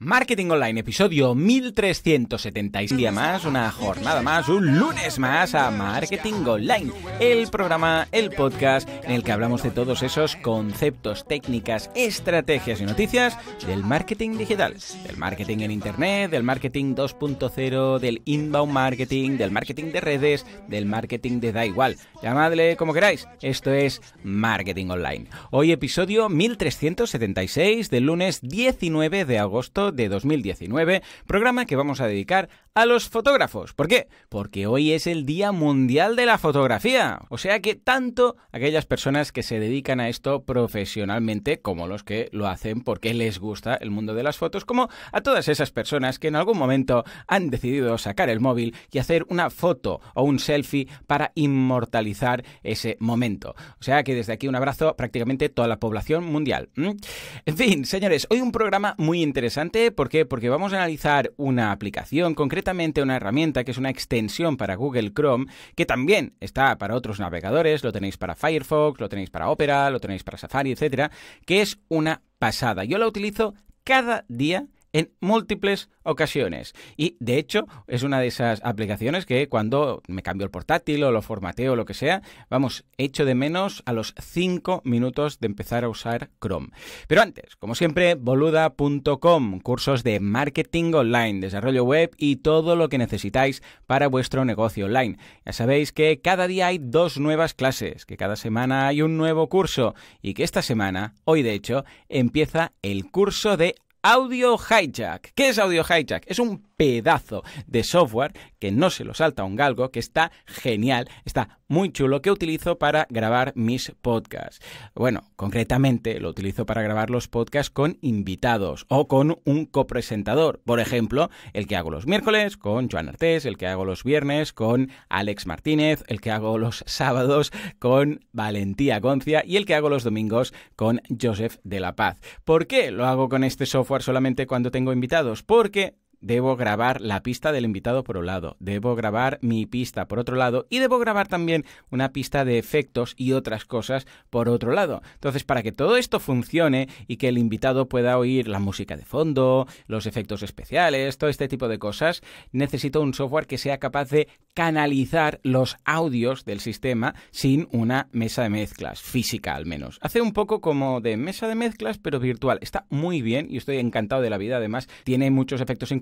Marketing Online, episodio 1376. día más, una jornada más, un lunes más a Marketing Online, el programa, el podcast en el que hablamos de todos esos conceptos, técnicas, estrategias y noticias del marketing digital, del marketing en Internet, del marketing 2.0, del inbound marketing, del marketing de redes, del marketing de da igual. Llamadle como queráis, esto es Marketing Online. Hoy episodio 1376 del lunes 19 de agosto de 2019, programa que vamos a dedicar a los fotógrafos. ¿Por qué? Porque hoy es el Día Mundial de la Fotografía. O sea que tanto aquellas personas que se dedican a esto profesionalmente como los que lo hacen porque les gusta el mundo de las fotos, como a todas esas personas que en algún momento han decidido sacar el móvil y hacer una foto o un selfie para inmortalizar ese momento. O sea que desde aquí un abrazo prácticamente a toda la población mundial. En fin, señores, hoy un programa muy interesante. ¿Por qué? Porque vamos a analizar una aplicación concreta una herramienta que es una extensión para Google Chrome, que también está para otros navegadores, lo tenéis para Firefox, lo tenéis para Opera, lo tenéis para Safari, etcétera, que es una pasada. Yo la utilizo cada día en múltiples ocasiones. Y de hecho es una de esas aplicaciones que cuando me cambio el portátil o lo formateo o lo que sea, vamos, echo de menos a los 5 minutos de empezar a usar Chrome. Pero antes, como siempre, boluda.com, cursos de marketing online, desarrollo web y todo lo que necesitáis para vuestro negocio online. Ya sabéis que cada día hay dos nuevas clases, que cada semana hay un nuevo curso y que esta semana, hoy de hecho, empieza el curso de Audio Hijack. ¿Qué es Audio Hijack? Es un pedazo de software que no se lo salta un galgo, que está genial, está muy chulo que utilizo para grabar mis podcasts. Bueno, concretamente lo utilizo para grabar los podcasts con invitados o con un copresentador. Por ejemplo, el que hago los miércoles con Joan Artés, el que hago los viernes con Alex Martínez, el que hago los sábados con Valentía Goncia y el que hago los domingos con Joseph de la Paz. ¿Por qué lo hago con este software solamente cuando tengo invitados? Porque debo grabar la pista del invitado por un lado, debo grabar mi pista por otro lado y debo grabar también una pista de efectos y otras cosas por otro lado. Entonces, para que todo esto funcione y que el invitado pueda oír la música de fondo, los efectos especiales, todo este tipo de cosas, necesito un software que sea capaz de canalizar los audios del sistema sin una mesa de mezclas, física al menos. Hace un poco como de mesa de mezclas, pero virtual. Está muy bien y estoy encantado de la vida. Además, tiene muchos efectos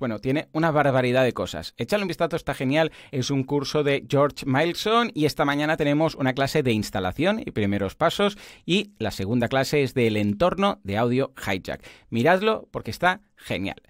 bueno, tiene una barbaridad de cosas. Échale un vistazo, está genial, es un curso de George Mileson y esta mañana tenemos una clase de instalación y primeros pasos y la segunda clase es del entorno de audio hijack. Miradlo porque está Genial.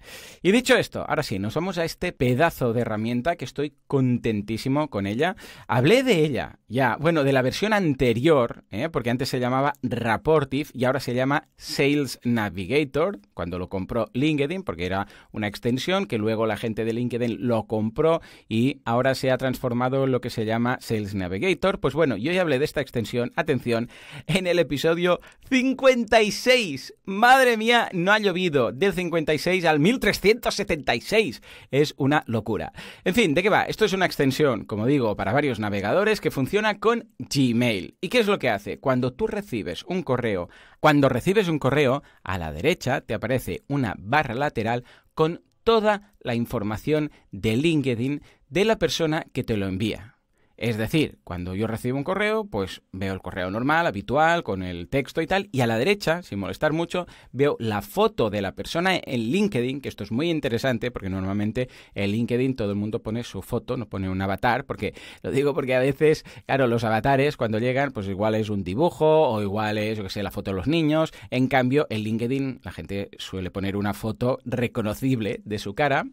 Y dicho esto, ahora sí, nos vamos a este pedazo de herramienta que estoy contentísimo con ella. Hablé de ella ya, bueno, de la versión anterior, ¿eh? porque antes se llamaba Rapportive y ahora se llama Sales Navigator, cuando lo compró LinkedIn, porque era una extensión que luego la gente de LinkedIn lo compró y ahora se ha transformado en lo que se llama Sales Navigator. Pues bueno, yo ya hablé de esta extensión, atención, en el episodio 56. Madre mía, no ha llovido. Del 56 al 1376. Es una locura. En fin, ¿de qué va? Esto es una extensión, como digo, para varios navegadores que funciona con Gmail. ¿Y qué es lo que hace? Cuando tú recibes un correo, cuando recibes un correo, a la derecha te aparece una barra lateral con toda la información de LinkedIn de la persona que te lo envía. Es decir, cuando yo recibo un correo, pues veo el correo normal, habitual, con el texto y tal, y a la derecha, sin molestar mucho, veo la foto de la persona en LinkedIn, que esto es muy interesante porque normalmente en LinkedIn todo el mundo pone su foto, no pone un avatar, porque lo digo porque a veces, claro, los avatares cuando llegan, pues igual es un dibujo o igual es, yo que sé, la foto de los niños. En cambio, en LinkedIn la gente suele poner una foto reconocible de su cara,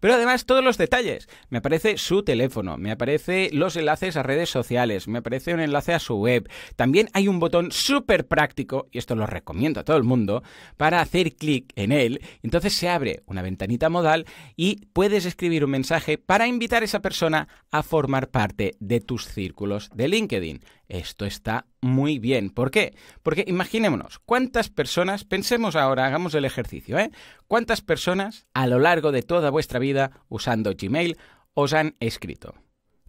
pero además todos los detalles. Me aparece su teléfono, me aparece los enlaces a redes sociales, me aparece un enlace a su web. También hay un botón súper práctico, y esto lo recomiendo a todo el mundo, para hacer clic en él. Entonces se abre una ventanita modal y puedes escribir un mensaje para invitar a esa persona a formar parte de tus círculos de LinkedIn. Esto está muy bien. ¿Por qué? Porque imaginémonos, ¿cuántas personas, pensemos ahora, hagamos el ejercicio, ¿eh? ¿Cuántas personas a lo largo de toda vuestra vida usando Gmail os han escrito?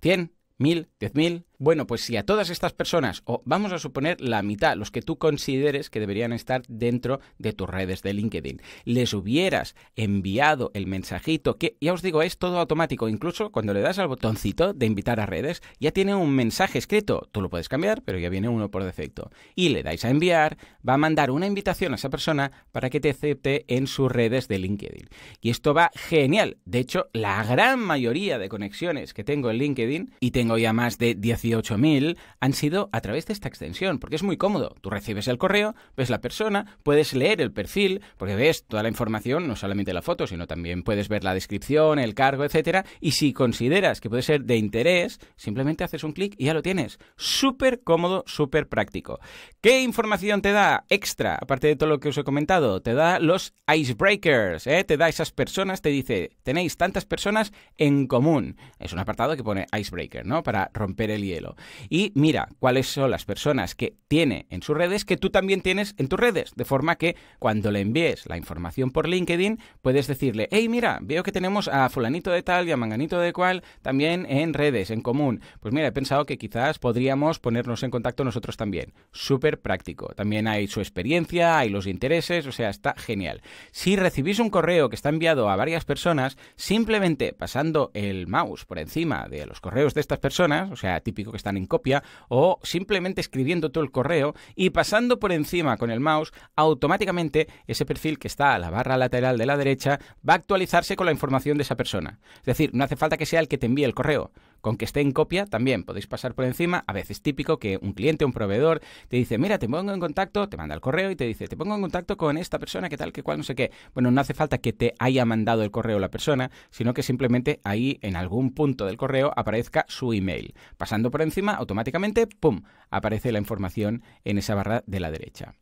¿100? mil, diez mil. Bueno, pues si a todas estas personas, o vamos a suponer la mitad, los que tú consideres que deberían estar dentro de tus redes de LinkedIn, les hubieras enviado el mensajito, que ya os digo, es todo automático, incluso cuando le das al botoncito de invitar a redes, ya tiene un mensaje escrito, tú lo puedes cambiar, pero ya viene uno por defecto. Y le dais a enviar, va a mandar una invitación a esa persona para que te acepte en sus redes de LinkedIn. Y esto va genial. De hecho, la gran mayoría de conexiones que tengo en LinkedIn y te tengo ya más de 18.000, han sido a través de esta extensión, porque es muy cómodo. Tú recibes el correo, ves la persona, puedes leer el perfil, porque ves toda la información, no solamente la foto, sino también puedes ver la descripción, el cargo, etcétera, y si consideras que puede ser de interés, simplemente haces un clic y ya lo tienes. Súper cómodo, súper práctico. ¿Qué información te da extra, aparte de todo lo que os he comentado? Te da los icebreakers, ¿eh? te da esas personas, te dice, tenéis tantas personas en común. Es un apartado que pone icebreaker, ¿no? Para romper el hielo. Y mira cuáles son las personas que tiene en sus redes que tú también tienes en tus redes, de forma que cuando le envíes la información por LinkedIn puedes decirle, hey, mira, veo que tenemos a fulanito de tal y a manganito de cual también en redes, en común. Pues mira, he pensado que quizás podríamos ponernos en contacto nosotros también. Súper práctico. También hay su experiencia, hay los intereses, o sea, está genial. Si recibís un correo que está enviado a varias personas, simplemente pasando el mouse por encima de los correos de estas personas, personas, o sea, típico que están en copia, o simplemente escribiendo todo el correo y pasando por encima con el mouse, automáticamente ese perfil que está a la barra lateral de la derecha va a actualizarse con la información de esa persona. Es decir, no hace falta que sea el que te envíe el correo, con que esté en copia también podéis pasar por encima. A veces típico que un cliente, un proveedor, te dice, mira, te pongo en contacto, te manda el correo y te dice, te pongo en contacto con esta persona, que tal, qué cual, no sé qué. Bueno, no hace falta que te haya mandado el correo la persona, sino que simplemente ahí en algún punto del correo aparezca su email. Pasando por encima, automáticamente, ¡pum!, aparece la información en esa barra de la derecha.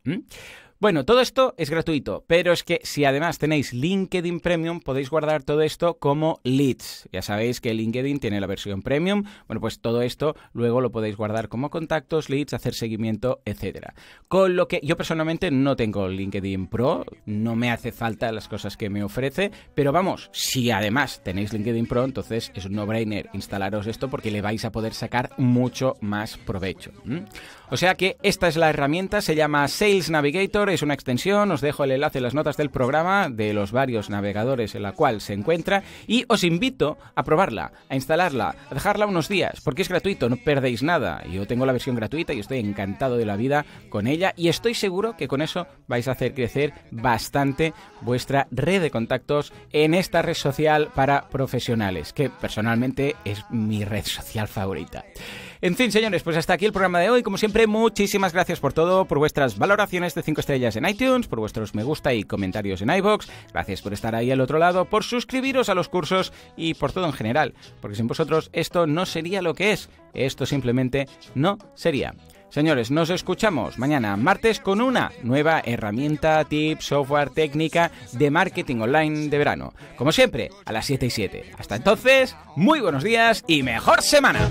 Bueno, todo esto es gratuito, pero es que si además tenéis LinkedIn Premium, podéis guardar todo esto como leads. Ya sabéis que LinkedIn tiene la versión Premium. Bueno, pues todo esto luego lo podéis guardar como contactos, leads, hacer seguimiento, etcétera. Con lo que yo personalmente no tengo LinkedIn Pro, no me hace falta las cosas que me ofrece, pero vamos, si además tenéis LinkedIn Pro, entonces es un no-brainer instalaros esto porque le vais a poder sacar mucho más provecho. O sea que esta es la herramienta, se llama Sales Navigator es una extensión, os dejo el enlace en las notas del programa de los varios navegadores en la cual se encuentra y os invito a probarla, a instalarla, a dejarla unos días, porque es gratuito, no perdéis nada. Yo tengo la versión gratuita y estoy encantado de la vida con ella y estoy seguro que con eso vais a hacer crecer bastante vuestra red de contactos en esta red social para profesionales, que personalmente es mi red social favorita. En fin, señores, pues hasta aquí el programa de hoy. Como siempre, muchísimas gracias por todo, por vuestras valoraciones de 5 estrellas en iTunes, por vuestros me gusta y comentarios en iBox. Gracias por estar ahí al otro lado, por suscribiros a los cursos y por todo en general, porque sin vosotros esto no sería lo que es. Esto simplemente no sería. Señores, nos escuchamos mañana martes con una nueva herramienta, tip, software, técnica de marketing online de verano. Como siempre, a las 7 y 7. Hasta entonces, muy buenos días y mejor semana.